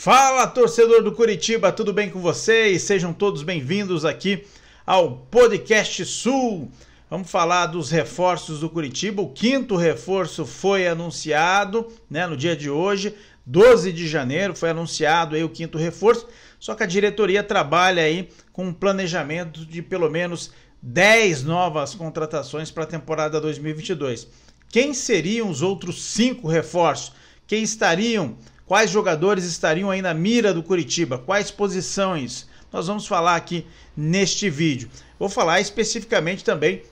Fala, torcedor do Curitiba, tudo bem com vocês? Sejam todos bem-vindos aqui ao Podcast Sul. Vamos falar dos reforços do Curitiba. O quinto reforço foi anunciado né, no dia de hoje, 12 de janeiro, foi anunciado aí o quinto reforço. Só que a diretoria trabalha aí com um planejamento de pelo menos 10 novas contratações para a temporada 2022. Quem seriam os outros cinco reforços? Quem estariam Quais jogadores estariam aí na mira do Curitiba? Quais posições? Nós vamos falar aqui neste vídeo. Vou falar especificamente também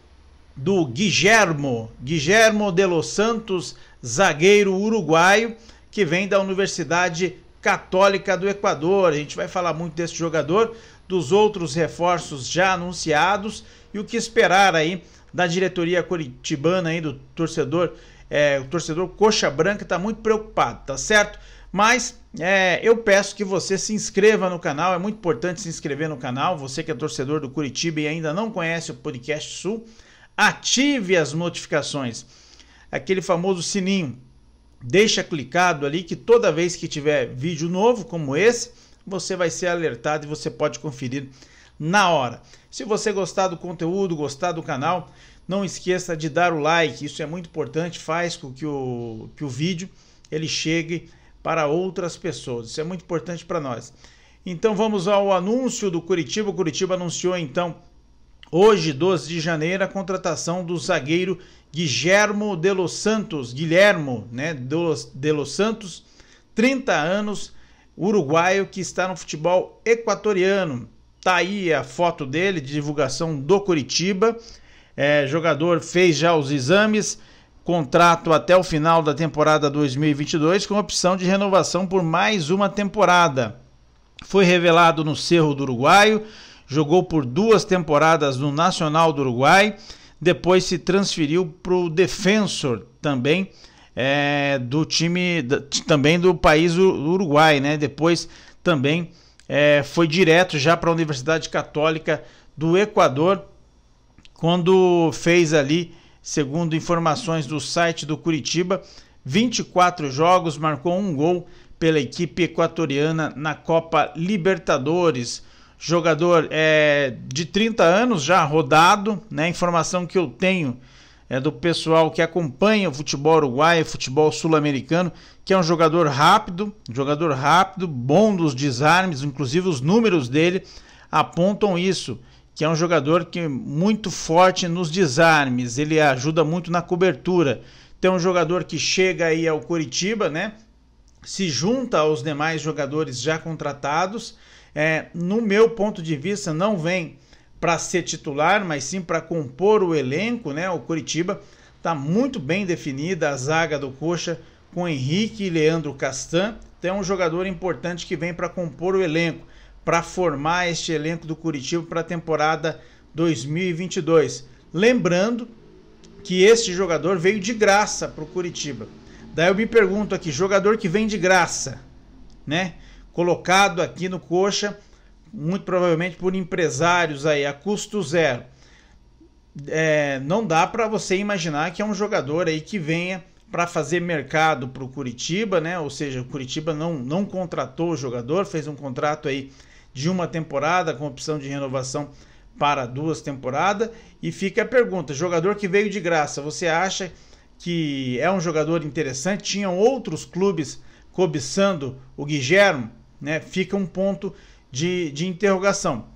do Guilhermo, Guilhermo de los Santos, zagueiro uruguaio, que vem da Universidade Católica do Equador. A gente vai falar muito desse jogador, dos outros reforços já anunciados e o que esperar aí da diretoria curitibana aí do torcedor é, o torcedor coxa branca está muito preocupado, tá certo? Mas é, eu peço que você se inscreva no canal, é muito importante se inscrever no canal. Você que é torcedor do Curitiba e ainda não conhece o Podcast Sul, ative as notificações, aquele famoso sininho. Deixa clicado ali que toda vez que tiver vídeo novo como esse, você vai ser alertado e você pode conferir na hora. Se você gostar do conteúdo, gostar do canal, não esqueça de dar o like, isso é muito importante, faz com que o, que o vídeo ele chegue para outras pessoas. Isso é muito importante para nós. Então vamos ao anúncio do Curitiba. O Curitiba anunciou então hoje, 12 de janeiro, a contratação do zagueiro Guilhermo de los Santos, Guilhermo, né, de los, de los Santos, 30 anos, uruguaio que está no futebol equatoriano. Tá aí a foto dele de divulgação do Curitiba. É, jogador fez já os exames, contrato até o final da temporada 2022 com opção de renovação por mais uma temporada. Foi revelado no Cerro do Uruguaio, jogou por duas temporadas no Nacional do Uruguai, depois se transferiu para o Defensor também é, do time também do país do Uruguai, né? Depois também é, foi direto já para a Universidade Católica do Equador quando fez ali, segundo informações do site do Curitiba, 24 jogos, marcou um gol pela equipe equatoriana na Copa Libertadores. Jogador é, de 30 anos já rodado, né? Informação que eu tenho é do pessoal que acompanha o futebol uruguaio, futebol sul-americano, que é um jogador rápido, jogador rápido, bom dos desarmes, inclusive os números dele apontam isso que é um jogador que é muito forte nos desarmes, ele ajuda muito na cobertura. Tem um jogador que chega aí ao Curitiba, né? Se junta aos demais jogadores já contratados. É, no meu ponto de vista, não vem para ser titular, mas sim para compor o elenco, né? O Curitiba está muito bem definida a zaga do Coxa com Henrique e Leandro Castan. Tem um jogador importante que vem para compor o elenco para formar este elenco do Curitiba para a temporada 2022. Lembrando que este jogador veio de graça para o Curitiba. Daí eu me pergunto aqui, jogador que vem de graça, né? Colocado aqui no coxa, muito provavelmente por empresários aí, a custo zero. É, não dá para você imaginar que é um jogador aí que venha para fazer mercado para o Curitiba, né? Ou seja, o Curitiba não, não contratou o jogador, fez um contrato aí de uma temporada, com opção de renovação para duas temporadas. E fica a pergunta: jogador que veio de graça, você acha que é um jogador interessante? Tinham outros clubes cobiçando o Guilherme? Né? Fica um ponto de, de interrogação.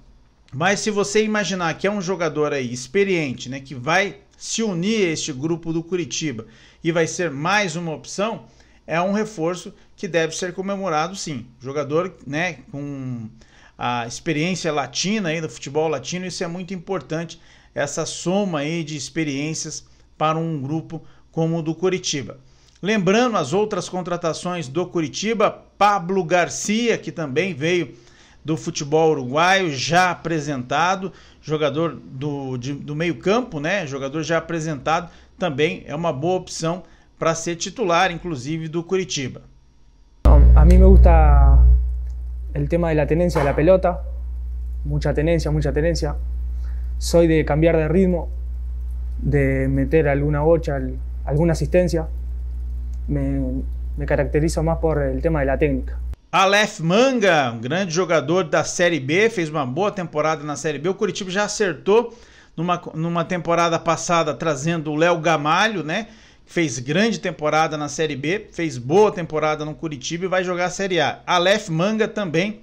Mas se você imaginar que é um jogador aí experiente, né, que vai se unir a este grupo do Curitiba e vai ser mais uma opção, é um reforço que deve ser comemorado sim. Jogador, né, com a experiência latina aí do futebol latino, isso é muito importante, essa soma aí de experiências para um grupo como o do Curitiba. Lembrando as outras contratações do Curitiba, Pablo Garcia, que também veio do futebol uruguaio, já apresentado, jogador do, de, do meio-campo, né? Jogador já apresentado, também é uma boa opção para ser titular, inclusive, do Curitiba. A mim me gusta el tema de la tenencia de la pelota, mucha tenencia, mucha tenencia. Soy de cambiar de ritmo, de meter alguna bocha, alguna asistencia. Me, me caracterizo más por el tema de la técnica. Aleph Manga, um grande jogador da Série B, fez uma boa temporada na Série B. O Curitiba já acertou numa, numa temporada passada trazendo o Léo Gamalho, né? fez grande temporada na Série B, fez boa temporada no Curitiba e vai jogar a Série A. Aleph Manga também,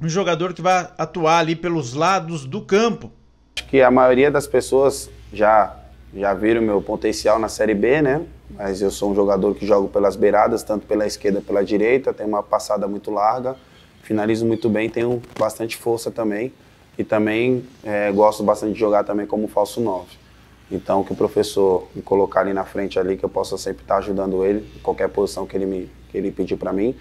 um jogador que vai atuar ali pelos lados do campo. Acho que a maioria das pessoas já já viram meu potencial na Série B, né? Mas eu sou um jogador que jogo pelas beiradas, tanto pela esquerda, pela direita, tenho uma passada muito larga, finalizo muito bem, tenho bastante força também e também é, gosto bastante de jogar também como falso 9. Então, que o professor me colocar ali na frente ali, que eu possa sempre estar ajudando ele, em qualquer posição que ele, me, que ele pedir para mim.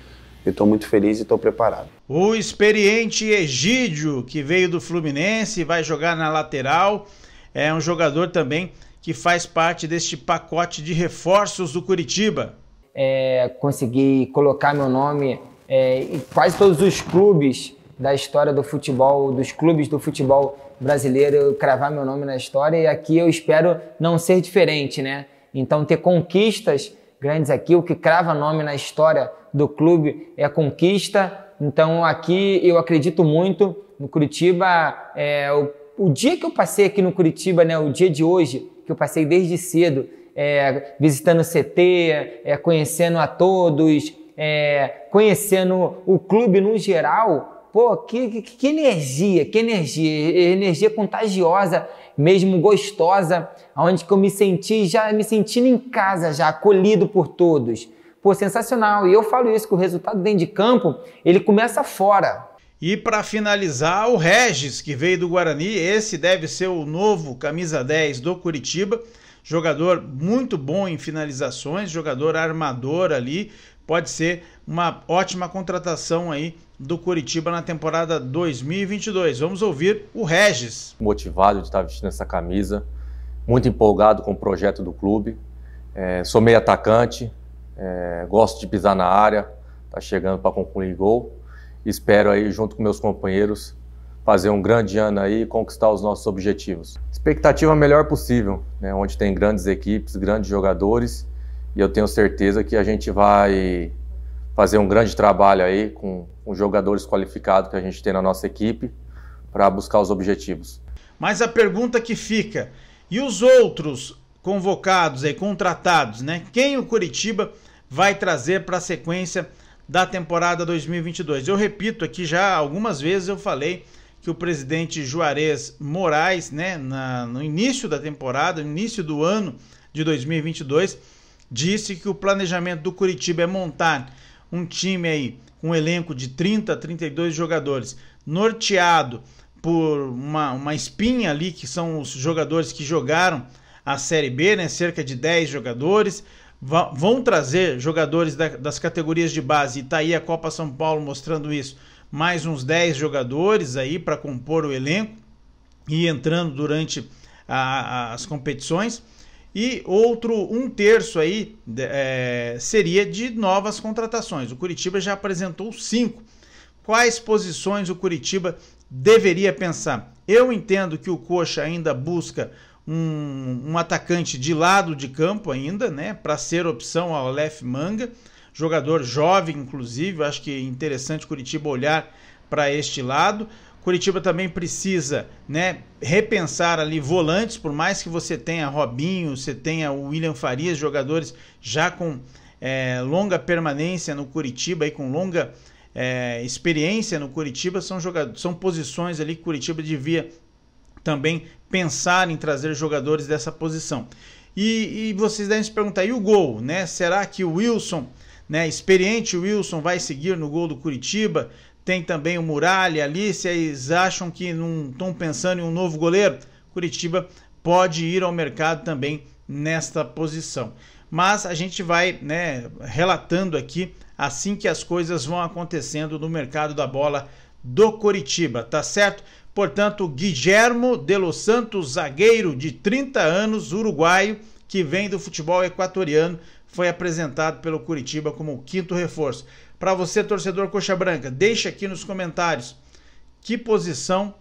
Eu estou muito feliz e estou preparado. O experiente Egídio, que veio do Fluminense, vai jogar na lateral. É um jogador também que faz parte deste pacote de reforços do Curitiba. É, consegui colocar meu nome é, em quase todos os clubes da história do futebol, dos clubes do futebol brasileiro, cravar meu nome na história e aqui eu espero não ser diferente, né? Então ter conquistas grandes aqui, o que crava nome na história do clube é conquista. Então aqui eu acredito muito no Curitiba. É, o, o, dia que eu passei aqui no Curitiba, né, o dia de hoje, que eu passei desde cedo, é, visitando o CT, é, conhecendo a todos, é, conhecendo o clube no geral, Pô, que, que, que, energia, que energia, energia contagiosa, mesmo gostosa, onde que eu me senti, já me sentindo em casa, já acolhido por todos. Pô, sensacional. E eu falo isso, que o resultado dentro de campo, ele começa fora. E para finalizar, o Regis, que veio do Guarani, esse deve ser o novo camisa 10 do Curitiba. Jogador muito bom em finalizações, jogador armador ali, pode ser uma ótima contratação aí do Curitiba na temporada 2022. Vamos ouvir o Regis. Motivado de estar vestindo essa camisa, muito empolgado com o projeto do clube. É, sou meio atacante, é, gosto de pisar na área, tá chegando para concluir gol. Espero aí, junto com meus companheiros, fazer um grande ano aí e conquistar os nossos objetivos. Expectativa melhor possível, né? onde tem grandes equipes, grandes jogadores, e eu tenho certeza que a gente vai fazer um grande trabalho aí com os jogadores qualificados que a gente tem na nossa equipe para buscar os objetivos. Mas a pergunta que fica, e os outros convocados aí, contratados, né? Quem o Curitiba vai trazer para a sequência da temporada 2022? Eu repito aqui já algumas vezes eu falei que o presidente Juarez Moraes, né, na, no início da temporada, no início do ano de 2022, disse que o planejamento do Curitiba é montar um time aí, um elenco de 30, 32 jogadores, norteado por uma, uma espinha ali, que são os jogadores que jogaram a Série B, né? cerca de 10 jogadores, vão trazer jogadores das categorias de base, e está aí a Copa São Paulo mostrando isso, mais uns 10 jogadores aí para compor o elenco e entrando durante a, a, as competições. E outro um terço aí é, seria de novas contratações. O Curitiba já apresentou cinco. Quais posições o Curitiba deveria pensar? Eu entendo que o Coxa ainda busca um, um atacante de lado de campo ainda, né? Para ser opção ao Aleph Manga, jogador jovem, inclusive. Acho que é interessante o Curitiba olhar para este lado. Curitiba também precisa né, repensar ali volantes, por mais que você tenha Robinho, você tenha o William Farias, jogadores já com é, longa permanência no Curitiba e com longa é, experiência no Curitiba, são, jogadores, são posições ali que Curitiba devia também pensar em trazer jogadores dessa posição. E, e vocês devem se perguntar, e o gol? Né? Será que o Wilson, né, experiente Wilson, vai seguir no gol do Curitiba? Tem também o Muralha ali. Se eles acham que não estão pensando em um novo goleiro, Curitiba pode ir ao mercado também nesta posição. Mas a gente vai né, relatando aqui assim que as coisas vão acontecendo no mercado da bola do Curitiba, tá certo? Portanto, Guillermo de los Santos, zagueiro de 30 anos, uruguaio, que vem do futebol equatoriano, foi apresentado pelo Curitiba como o quinto reforço. Para você, torcedor Coxa Branca, deixa aqui nos comentários que posição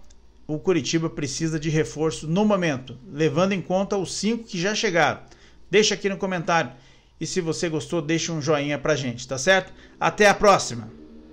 o Curitiba precisa de reforço no momento, levando em conta os cinco que já chegaram. Deixa aqui no comentário. E se você gostou, deixa um joinha pra gente, tá certo? Até a próxima!